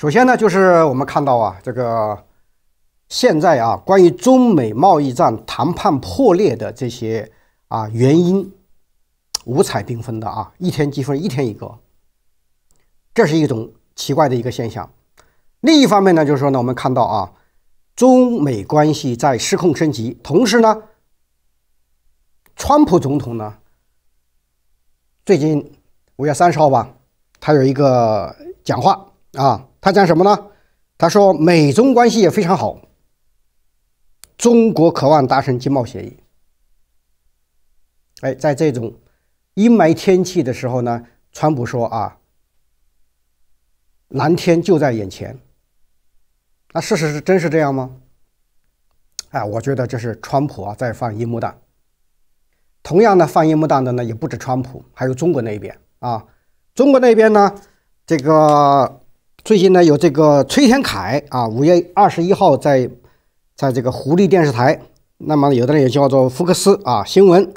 首先呢，就是我们看到啊，这个现在啊，关于中美贸易战谈判破裂的这些啊原因，五彩缤纷的啊，一天积分一天一个，这是一种奇怪的一个现象。另一方面呢，就是说呢，我们看到啊，中美关系在失控升级，同时呢，川普总统呢，最近五月三十号吧，他有一个讲话啊。他讲什么呢？他说美中关系也非常好，中国渴望达成经贸协议。哎，在这种阴霾天气的时候呢，川普说啊，蓝天就在眼前。那事实是真是这样吗？哎，我觉得这是川普啊在放烟幕弹。同样的，放烟幕弹的呢也不止川普，还有中国那边啊。中国那边呢，这个。最近呢，有这个崔天凯啊，五月二十一号在，在这个狐狸电视台，那么有的人也叫做福克斯啊新闻，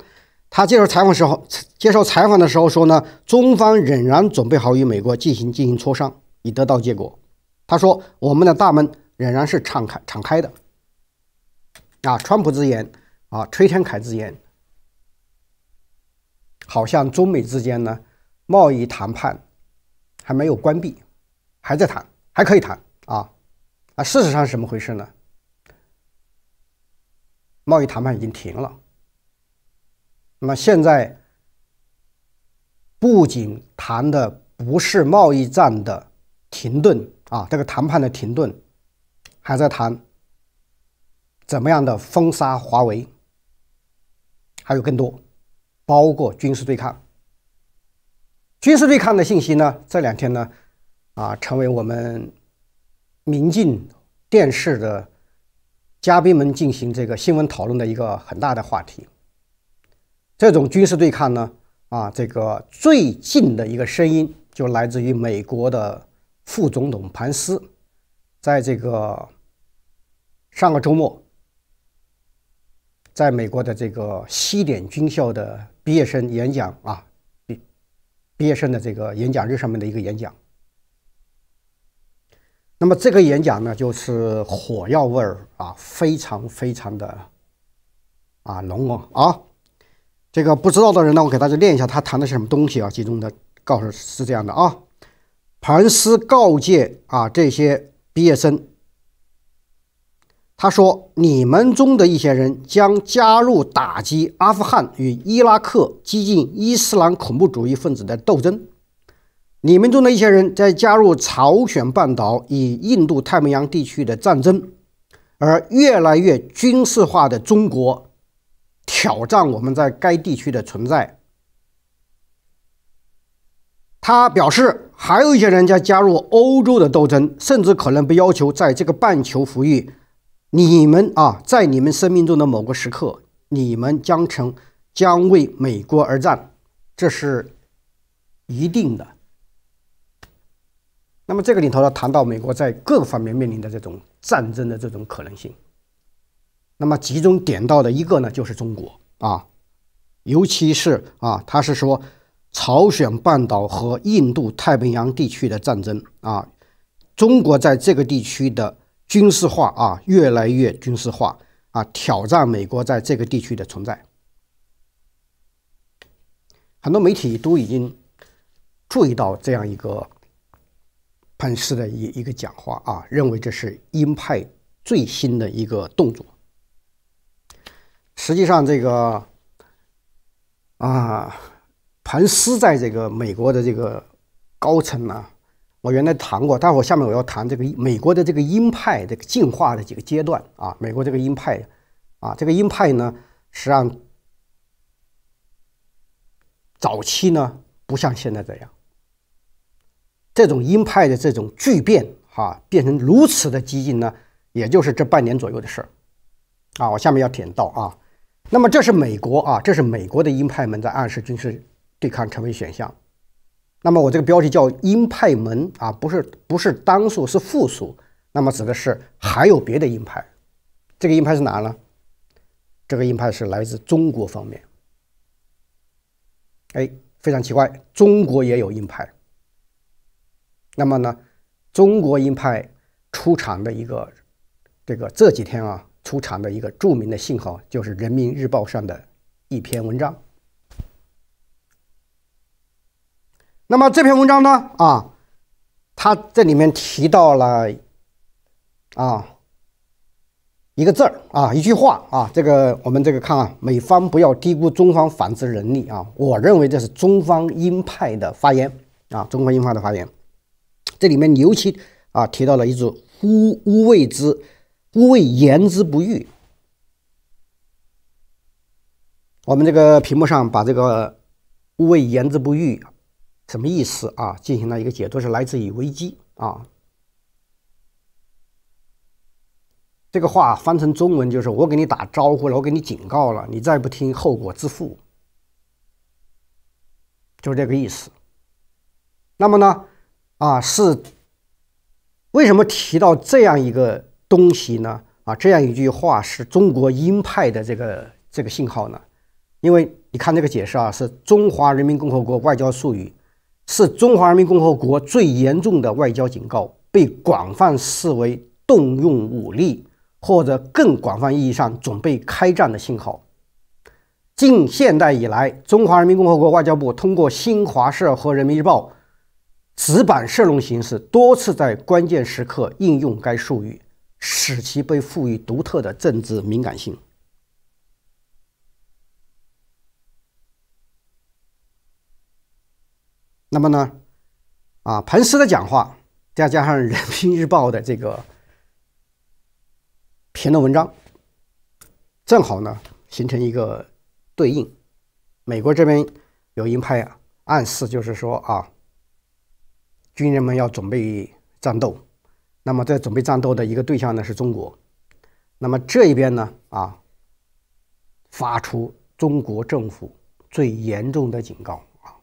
他接受采访时候接受采访的时候说呢，中方仍然准备好与美国进行进行磋商，以得到结果。他说，我们的大门仍然是敞开敞开的。啊，川普之言，啊，崔天凯之言，好像中美之间呢，贸易谈判还没有关闭。还在谈，还可以谈啊！啊，事实上是怎么回事呢？贸易谈判已经停了。那么现在不仅谈的不是贸易战的停顿啊，这个谈判的停顿，还在谈怎么样的封杀华为，还有更多，包括军事对抗。军事对抗的信息呢？这两天呢？啊，成为我们民进电视的嘉宾们进行这个新闻讨论的一个很大的话题。这种军事对抗呢，啊，这个最近的一个声音就来自于美国的副总统潘斯，在这个上个周末，在美国的这个西点军校的毕业生演讲啊，毕毕业生的这个演讲日上面的一个演讲。那么这个演讲呢，就是火药味儿啊，非常非常的啊浓哦啊！这个不知道的人呢，我给大家念一下他谈的是什么东西啊？集中的告诉是这样的啊：，盘斯告诫啊这些毕业生，他说你们中的一些人将加入打击阿富汗与伊拉克激进伊斯兰恐怖主义分子的斗争。你们中的一些人在加入朝鲜半岛与印度太平洋地区的战争，而越来越军事化的中国挑战我们在该地区的存在。他表示，还有一些人在加入欧洲的斗争，甚至可能被要求在这个半球服役。你们啊，在你们生命中的某个时刻，你们将成将为美国而战，这是一定的。那么这个里头呢，谈到美国在各方面面临的这种战争的这种可能性。那么集中点到的一个呢，就是中国啊，尤其是啊，他是说朝鲜半岛和印度太平洋地区的战争啊，中国在这个地区的军事化啊，越来越军事化啊，挑战美国在这个地区的存在。很多媒体都已经注意到这样一个。潘斯的一一个讲话啊，认为这是鹰派最新的一个动作。实际上，这个啊，潘斯在这个美国的这个高层呢，我原来谈过。待会下面我要谈这个美国的这个鹰派这个进化的几个阶段啊。美国这个鹰派啊，这个鹰派呢，实际上早期呢不像现在这样。这种鹰派的这种巨变，哈，变成如此的激进呢，也就是这半年左右的事儿，啊，我下面要点到啊。那么这是美国啊，这是美国的鹰派们在暗示军事对抗成为选项。那么我这个标题叫“鹰派门”啊，不是不是单数，是复数，那么指的是还有别的鹰派。这个鹰派是哪呢？这个鹰派是来自中国方面。哎，非常奇怪，中国也有鹰派。那么呢，中国鹰派出场的一个，这个这几天啊，出场的一个著名的信号，就是《人民日报》上的一篇文章。那么这篇文章呢，啊，它这里面提到了，啊，一个字儿啊，一句话啊，这个我们这个看啊，美方不要低估中方反制能力啊，我认为这是中方鹰派的发言啊，中国鹰派的发言。这里面尤其啊提到了一种夫无畏之，无谓言之不欲。”我们这个屏幕上把这个“无谓言之不欲”什么意思啊进行了一个解读，是来自于危机啊。这个话翻成中文就是：“我给你打招呼了，我给你警告了，你再不听，后果自负。”就是这个意思。那么呢？啊，是为什么提到这样一个东西呢？啊，这样一句话是中国鹰派的这个这个信号呢？因为你看这个解释啊，是中华人民共和国外交术语，是中华人民共和国最严重的外交警告，被广泛视为动用武力或者更广泛意义上准备开战的信号。近现代以来，中华人民共和国外交部通过新华社和人民日报。纸板射龙形式多次在关键时刻应用该术语，使其被赋予独特的政治敏感性。那么呢，啊，彭斯的讲话再加上《人民日报》的这个评论文章，正好呢形成一个对应。美国这边有鹰派暗示，就是说啊。军人们要准备战斗，那么在准备战斗的一个对象呢是中国，那么这一边呢啊，发出中国政府最严重的警告啊，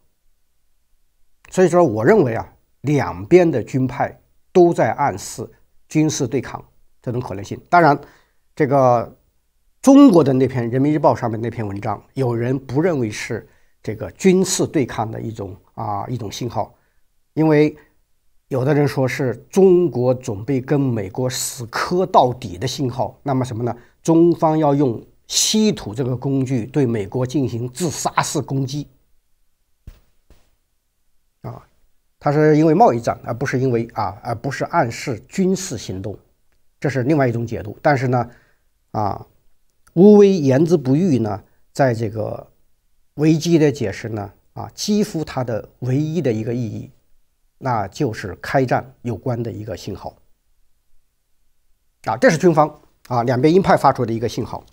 所以说我认为啊，两边的军派都在暗示军事对抗这种可能性。当然，这个中国的那篇《人民日报》上面那篇文章，有人不认为是这个军事对抗的一种啊一种信号。因为有的人说是中国准备跟美国死磕到底的信号，那么什么呢？中方要用稀土这个工具对美国进行自杀式攻击，啊，它是因为贸易战，而不是因为啊，而不是暗示军事行动，这是另外一种解读。但是呢，啊，乌威言之不预呢，在这个危机的解释呢，啊，几乎它的唯一的一个意义。那就是开战有关的一个信号，啊，这是军方啊，两边鹰派发出的一个信号。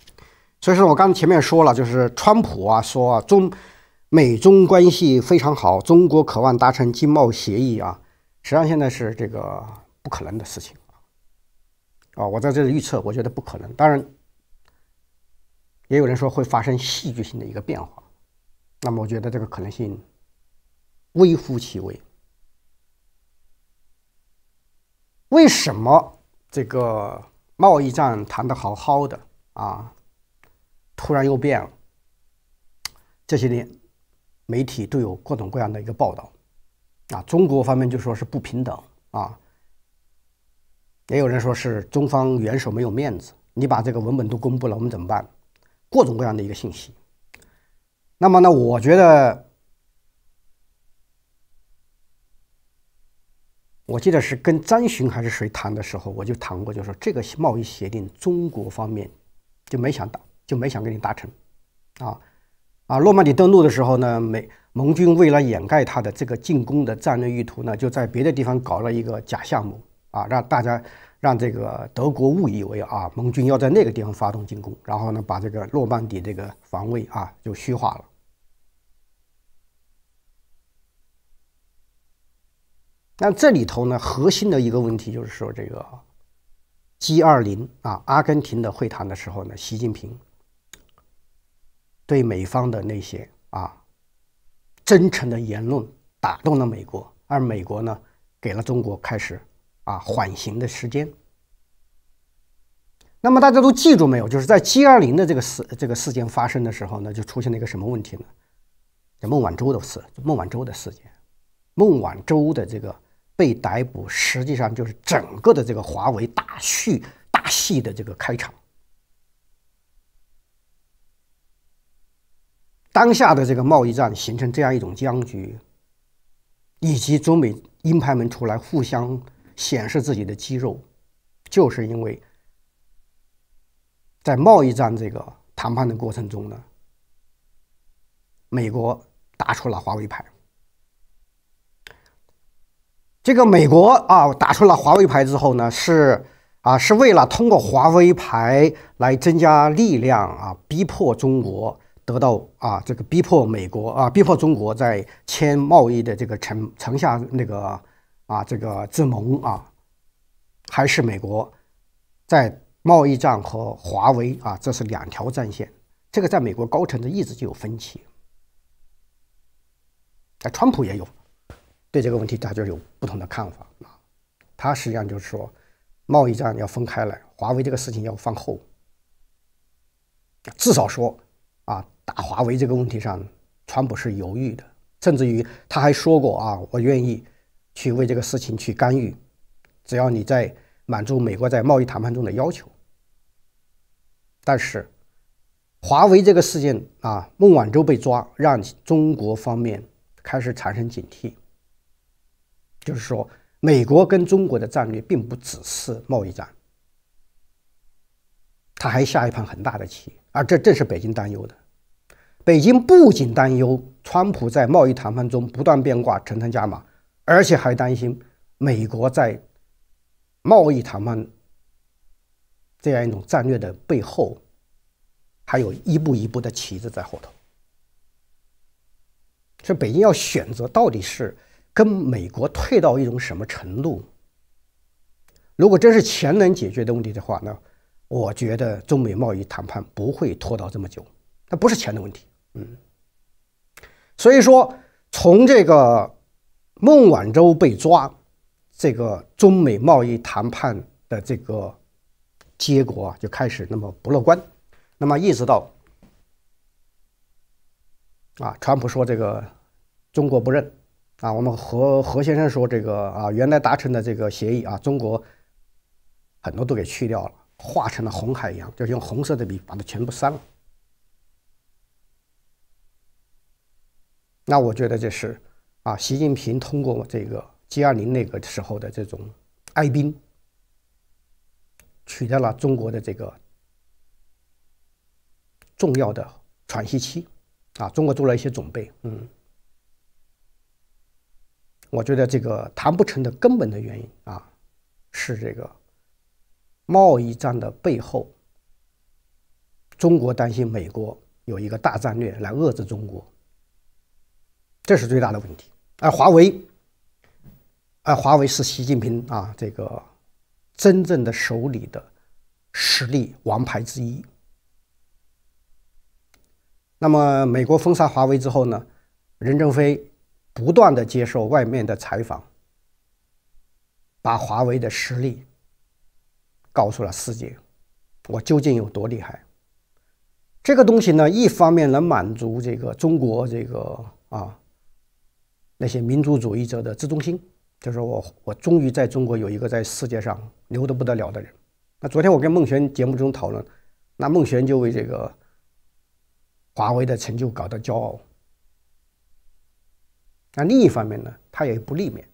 所以说我刚才前面说了，就是川普啊说啊，中美中关系非常好，中国渴望达成经贸协议啊，实际上现在是这个不可能的事情，啊，我在这里预测，我觉得不可能。当然，也有人说会发生戏剧性的一个变化，那么我觉得这个可能性微乎其微。为什么这个贸易战谈得好好的啊，突然又变了？这些年媒体都有各种各样的一个报道啊，中国方面就说是不平等啊，也有人说是中方元首没有面子，你把这个文本都公布了，我们怎么办？各种各样的一个信息。那么呢，我觉得。我记得是跟张巡还是谁谈的时候，我就谈过，就说这个贸易协定中国方面就没想到，就没想跟你达成。啊啊，诺曼底登陆的时候呢，美盟军为了掩盖他的这个进攻的战略意图呢，就在别的地方搞了一个假项目啊，让大家让这个德国误以为啊，盟军要在那个地方发动进攻，然后呢，把这个诺曼底这个防卫啊就虚化了。那这里头呢，核心的一个问题就是说，这个 G 二零啊，阿根廷的会谈的时候呢，习近平对美方的那些啊真诚的言论打动了美国，而美国呢给了中国开始啊缓刑的时间。那么大家都记住没有？就是在 G 二零的这个事这个事件发生的时候呢，就出现了一个什么问题呢？叫孟晚舟的事，孟晚舟的事件，孟晚舟的这个。被逮捕，实际上就是整个的这个华为大剧大戏的这个开场。当下的这个贸易战形成这样一种僵局，以及中美鹰派们出来互相显示自己的肌肉，就是因为，在贸易战这个谈判的过程中呢，美国打出了华为牌。这个美国啊，打出了华为牌之后呢，是啊，是为了通过华为牌来增加力量啊，逼迫中国得到啊，这个逼迫美国啊，逼迫中国在签贸易的这个城城下那个啊，这个自盟啊，还是美国在贸易战和华为啊，这是两条战线，这个在美国高层的意志就有分歧，哎，川普也有。对这个问题，他就有不同的看法啊。他实际上就是说，贸易战要分开来，华为这个事情要放后。至少说啊，打华为这个问题上，川普是犹豫的，甚至于他还说过啊，我愿意去为这个事情去干预，只要你在满足美国在贸易谈判中的要求。但是，华为这个事件啊，孟晚舟被抓，让中国方面开始产生警惕。就是说，美国跟中国的战略并不只是贸易战，他还下一盘很大的棋，而这正是北京担忧的。北京不仅担忧川普在贸易谈判中不断变卦、层层加码，而且还担心美国在贸易谈判这样一种战略的背后，还有一步一步的棋子在后头。所以，北京要选择到底是。跟美国退到一种什么程度？如果真是钱能解决的问题的话呢？我觉得中美贸易谈判不会拖到这么久，那不是钱的问题。嗯，所以说从这个孟晚舟被抓，这个中美贸易谈判的这个结果啊就开始那么不乐观，那么一直到啊，川普说这个中国不认。啊，我们何何先生说，这个啊，原来达成的这个协议啊，中国很多都给去掉了，化成了红海洋，就是用红色的笔把它全部删了。那我觉得这是啊，习近平通过这个“ G 二零”那个时候的这种哀兵，取得了中国的这个重要的喘息期啊，中国做了一些准备，嗯。我觉得这个谈不成的根本的原因啊，是这个贸易战的背后，中国担心美国有一个大战略来遏制中国，这是最大的问题。而华为，而华为是习近平啊这个真正的手里的实力王牌之一。那么美国封杀华为之后呢，任正非。不断的接受外面的采访，把华为的实力告诉了世界，我究竟有多厉害？这个东西呢，一方面能满足这个中国这个啊那些民族主义者的自尊心，就是我我终于在中国有一个在世界上牛的不得了的人。那昨天我跟孟璇节目中讨论，那孟璇就为这个华为的成就感到骄傲。那另一方面呢，它也不利面，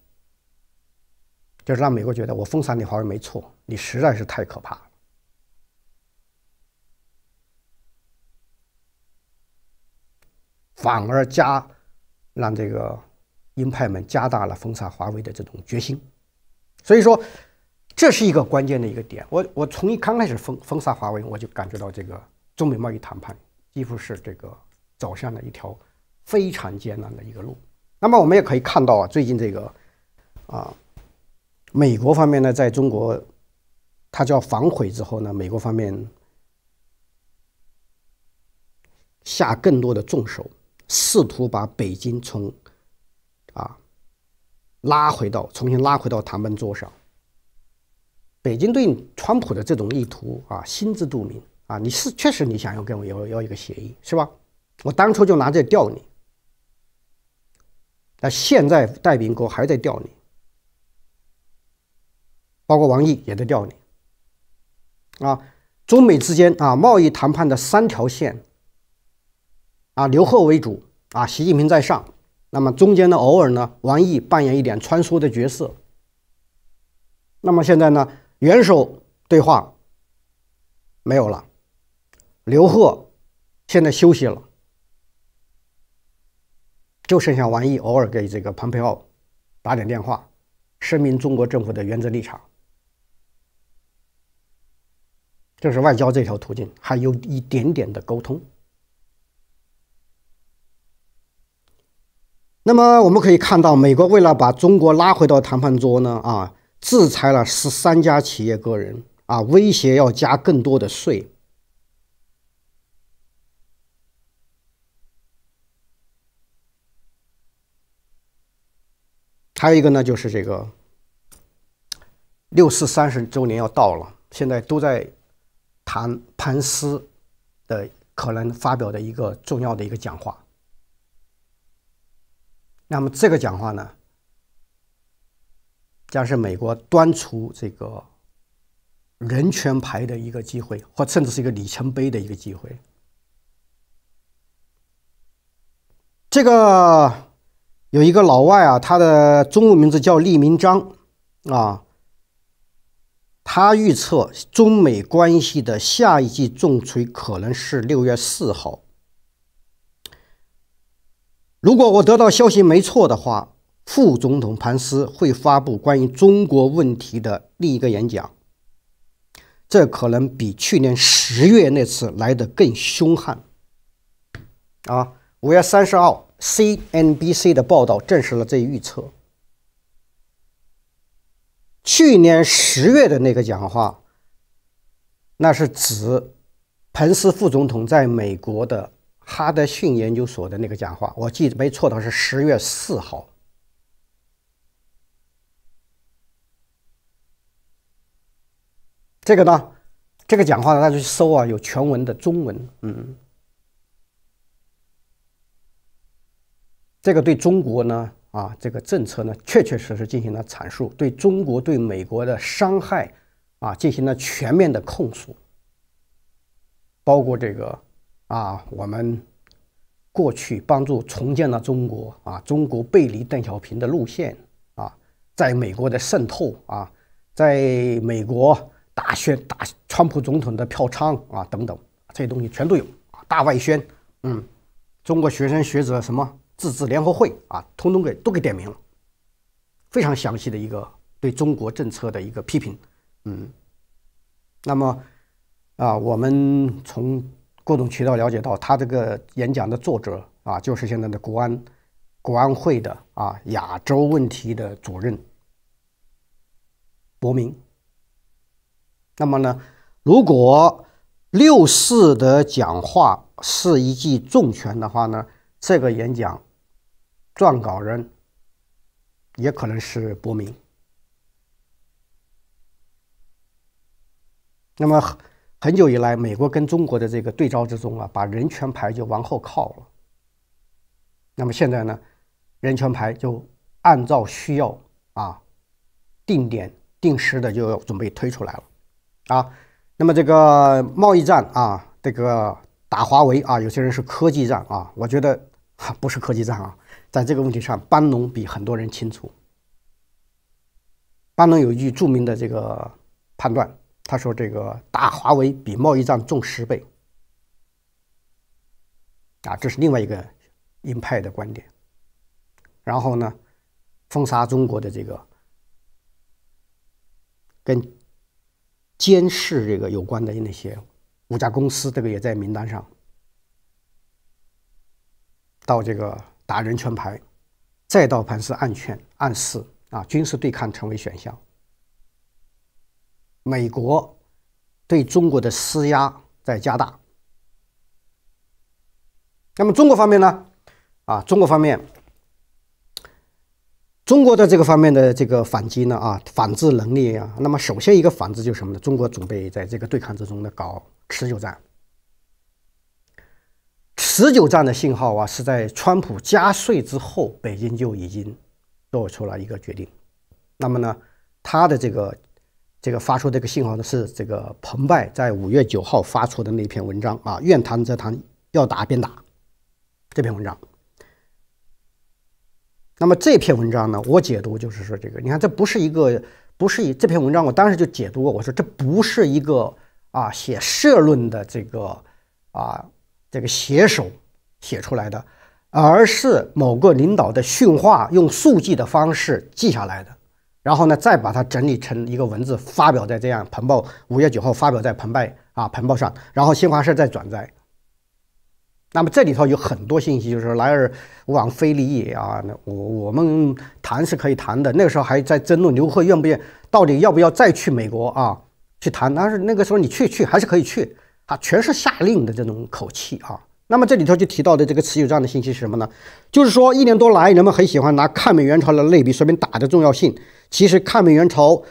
就是让美国觉得我封杀你华为没错，你实在是太可怕了，反而加让这个鹰派们加大了封杀华为的这种决心。所以说，这是一个关键的一个点。我我从一刚开始封封杀华为，我就感觉到这个中美贸易谈判几乎是这个走向了一条非常艰难的一个路。那么我们也可以看到啊，最近这个，啊，美国方面呢，在中国，他叫反悔之后呢，美国方面下更多的重手，试图把北京从，啊，拉回到重新拉回到谈判桌上。北京对川普的这种意图啊，心知肚明啊，你是确实你想要跟我要要一个协议是吧？我当初就拿这钓你。那现在戴秉国还在调你，包括王毅也在调你，啊，中美之间啊贸易谈判的三条线，啊刘鹤为主，啊习近平在上，那么中间呢偶尔呢王毅扮演一点穿梭的角色，那么现在呢元首对话没有了，刘鹤现在休息了。就剩下王毅偶尔给这个蓬佩奥打点电话，声明中国政府的原则立场。这是外交这条途径还有一点点的沟通。那么我们可以看到，美国为了把中国拉回到谈判桌呢，啊，制裁了十三家企业个人，啊，威胁要加更多的税。还有一个呢，就是这个六四三十周年要到了，现在都在谈潘斯的可能发表的一个重要的一个讲话。那么这个讲话呢，将是美国端出这个人权牌的一个机会，或甚至是一个里程碑的一个机会。这个。有一个老外啊，他的中文名字叫利明章啊。他预测中美关系的下一记重锤可能是六月四号。如果我得到消息没错的话，副总统潘斯会发布关于中国问题的另一个演讲，这可能比去年十月那次来得更凶悍。啊，五月三十号。C N B C 的报道证实了这一预测。去年十月的那个讲话，那是指彭斯副总统在美国的哈德逊研究所的那个讲话。我记得没错，的是十月四号。这个呢，这个讲话呢，大家去搜啊，有全文的中文。嗯。这个对中国呢，啊，这个政策呢，确确实实进行了阐述，对中国对美国的伤害，啊，进行了全面的控诉，包括这个，啊，我们过去帮助重建了中国，啊，中国背离邓小平的路线，啊，在美国的渗透，啊，在美国大选大川普总统的票仓，啊，等等这些东西全都有，大外宣，嗯，中国学生学者什么？自治联合会啊，通通给都给点名了，非常详细的一个对中国政策的一个批评，嗯，那么啊，我们从各种渠道了解到，他这个演讲的作者啊，就是现在的国安国安会的啊亚洲问题的主任伯明。那么呢，如果六四的讲话是一记重拳的话呢？这个演讲撰稿人也可能是博明。那么很久以来，美国跟中国的这个对照之中啊，把人权牌就往后靠了。那么现在呢，人权牌就按照需要啊，定点定时的就要准备推出来了啊。那么这个贸易战啊，这个打华为啊，有些人是科技战啊，我觉得。哈，不是科技战啊，在这个问题上，班农比很多人清楚。班农有一句著名的这个判断，他说：“这个打华为比贸易战重十倍。”啊，这是另外一个鹰派的观点。然后呢，封杀中国的这个跟监视这个有关的那些五家公司，这个也在名单上。到这个打人权牌，再到盘是暗劝暗示啊，军事对抗成为选项。美国对中国的施压在加大。那么中国方面呢？啊，中国方面，中国在这个方面的这个反击呢啊，反制能力啊，那么首先一个反制就是什么呢？中国准备在这个对抗之中呢搞持久战。持久战的信号啊，是在川普加税之后，北京就已经做出了一个决定。那么呢，他的这个这个发出这个信号的是这个彭湃在五月九号发出的那篇文章啊，愿谈则谈，要打便打。这篇文章。那么这篇文章呢，我解读就是说，这个你看，这不是一个不是一这篇文章，我当时就解读过，我说这不是一个啊写社论的这个啊。这个写手写出来的，而是某个领导的训话，用速记的方式记下来的，然后呢，再把它整理成一个文字，发表在这样《彭报》五月九号发表在《澎湃》啊《彭报》上，然后新华社再转载。那么这里头有很多信息，就是来而往非礼也啊。那我我们谈是可以谈的，那个时候还在争论刘贺愿不愿，到底要不要再去美国啊去谈。但是那个时候你去去还是可以去。他全是下令的这种口气，啊。那么这里头就提到的这个持久战的信息是什么呢？就是说一年多来，人们很喜欢拿抗美援朝来类比，说明打的重要性。其实抗美援朝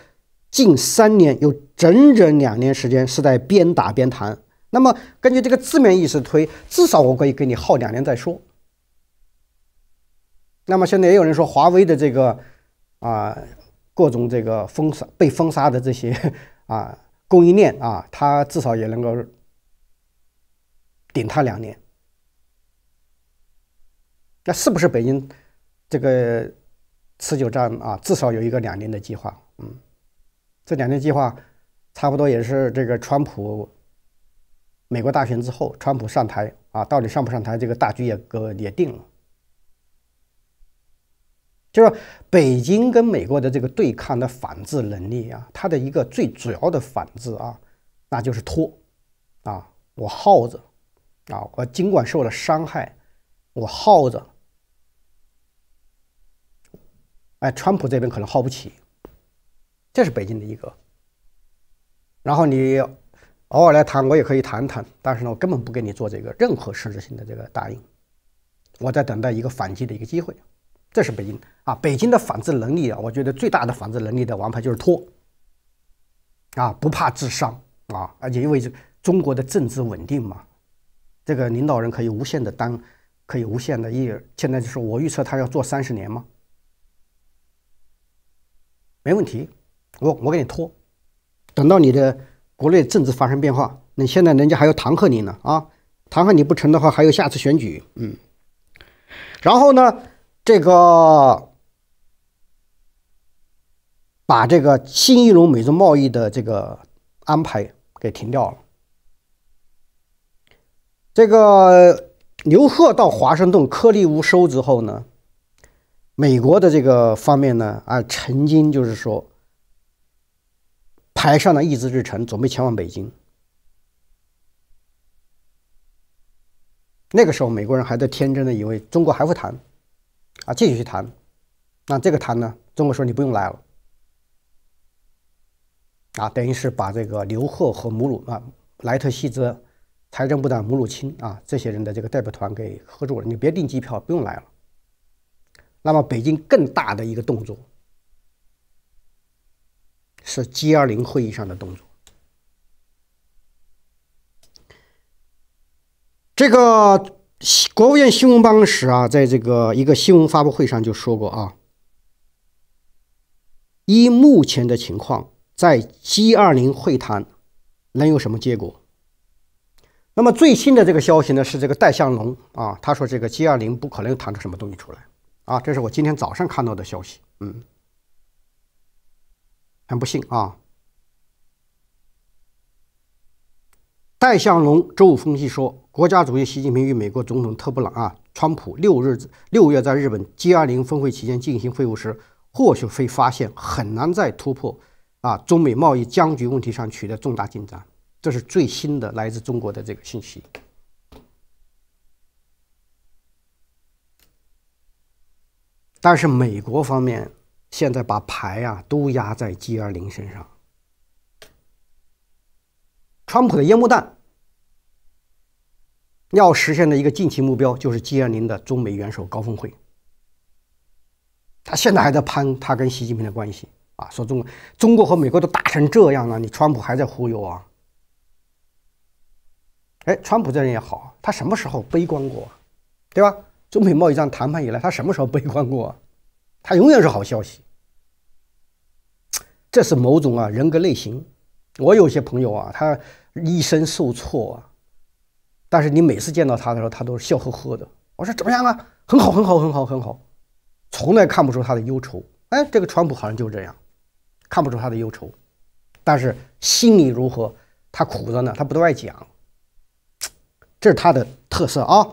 近三年有整整两年时间是在边打边谈。那么根据这个字面意思推，至少我可以给你耗两年再说。那么现在也有人说，华为的这个啊，各种这个封杀、被封杀的这些啊供应链啊，它至少也能够。顶他两年，那是不是北京这个持久战啊？至少有一个两年的计划。嗯，这两年计划差不多也是这个川普美国大选之后，川普上台啊，到底上不上台，这个大局也个也定了。就是北京跟美国的这个对抗的反制能力啊，它的一个最主要的反制啊，那就是拖啊，我耗着。啊，我尽管受了伤害，我耗着。哎，川普这边可能耗不起，这是北京的一个。然后你偶尔来谈，我也可以谈谈，但是呢，我根本不给你做这个任何实质性的这个答应。我在等待一个反击的一个机会，这是北京啊。北京的反制能力啊，我觉得最大的反制能力的王牌就是拖啊，不怕自伤啊，而且因为中国的政治稳定嘛。这个领导人可以无限的当，可以无限的一。现在就是我预测他要做三十年吗？没问题，我我给你拖，等到你的国内政治发生变化，那现在人家还要弹劾你呢啊，弹劾你不成的话，还有下次选举，嗯，然后呢，这个把这个新一轮美中贸易的这个安排给停掉了。这个刘贺到华盛顿颗粒无收之后呢，美国的这个方面呢，啊，曾经就是说排上了一字日程，准备前往北京。那个时候，美国人还在天真的以为中国还会谈，啊，继续去谈。那这个谈呢，中国说你不用来了，啊，等于是把这个刘贺和母乳啊莱特希泽。财政部的母乳清啊，这些人的这个代表团给喝住了，你别订机票，不用来了。那么，北京更大的一个动作是 G 二零会议上的动作。这个国务院新闻办公室啊，在这个一个新闻发布会上就说过啊，依目前的情况，在 G 二零会谈能有什么结果？那么最新的这个消息呢，是这个戴相龙啊，他说这个 G 二零不可能弹出什么东西出来，啊，这是我今天早上看到的消息，嗯，很不幸啊。戴相龙周五分析说，国家主席习近平与美国总统特布朗啊，川普六日六月在日本 G 二零峰会期间进行会晤时，或许会发现很难在突破啊中美贸易僵局问题上取得重大进展。这是最新的来自中国的这个信息，但是美国方面现在把牌啊都压在 G 二零身上。川普的烟幕弹要实现的一个近期目标就是 G 二零的中美元首高峰会，他现在还在攀他跟习近平的关系啊，说中中国和美国都打成这样了，你川普还在忽悠啊。哎，川普这人也好，他什么时候悲观过，对吧？中美贸易战谈判以来，他什么时候悲观过他永远是好消息。这是某种啊人格类型。我有些朋友啊，他一生受挫啊，但是你每次见到他的时候，他都是笑呵呵的。我说怎么样啊？很好，很好，很好，很好，从来看不出他的忧愁。哎，这个川普好像就这样，看不出他的忧愁，但是心里如何，他苦着呢，他不对外讲。这是它的特色啊。